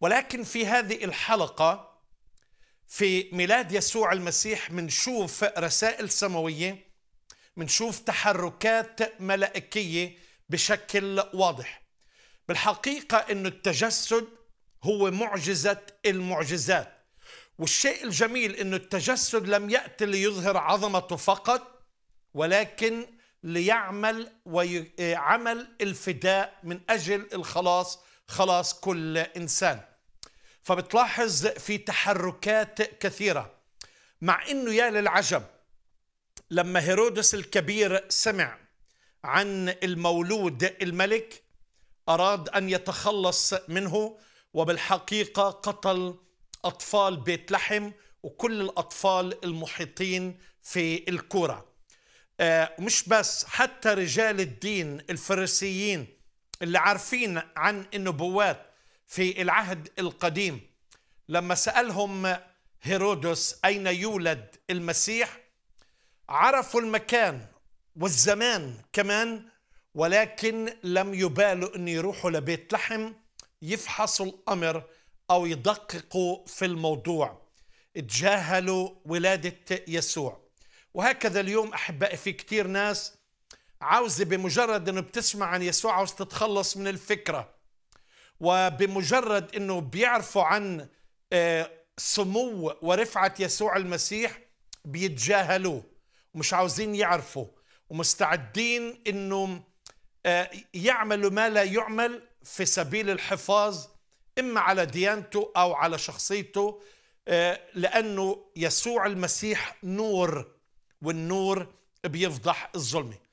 ولكن في هذه الحلقة في ميلاد يسوع المسيح منشوف رسائل سماوية منشوف تحركات ملائكية بشكل واضح بالحقيقة أن التجسد هو معجزة المعجزات والشيء الجميل أن التجسد لم يأتي ليظهر عظمته فقط ولكن ليعمل وعمل آه، الفداء من أجل الخلاص خلاص كل إنسان فبتلاحظ في تحركات كثيرة مع أنه يا للعجب لما هيرودس الكبير سمع عن المولود الملك أراد أن يتخلص منه وبالحقيقة قتل أطفال بيت لحم وكل الأطفال المحيطين في الكورة آه، مش بس حتى رجال الدين الفرسيين اللي عارفين عن النبوات في العهد القديم لما سألهم هيرودس أين يولد المسيح عرفوا المكان والزمان كمان ولكن لم يبالوا أن يروحوا لبيت لحم يفحصوا الأمر أو يدققوا في الموضوع تجاهلوا ولادة يسوع وهكذا اليوم أحبائي في كتير ناس عاوزة بمجرد أنه بتسمع عن يسوع عاوز تتخلص من الفكرة وبمجرد انه بيعرفوا عن آه، سمو ورفعه يسوع المسيح بيتجاهلوه ومش عاوزين يعرفوا ومستعدين انه آه، يعملوا ما لا يعمل في سبيل الحفاظ اما على ديانته او على شخصيته آه، لانه يسوع المسيح نور والنور بيفضح الظلمه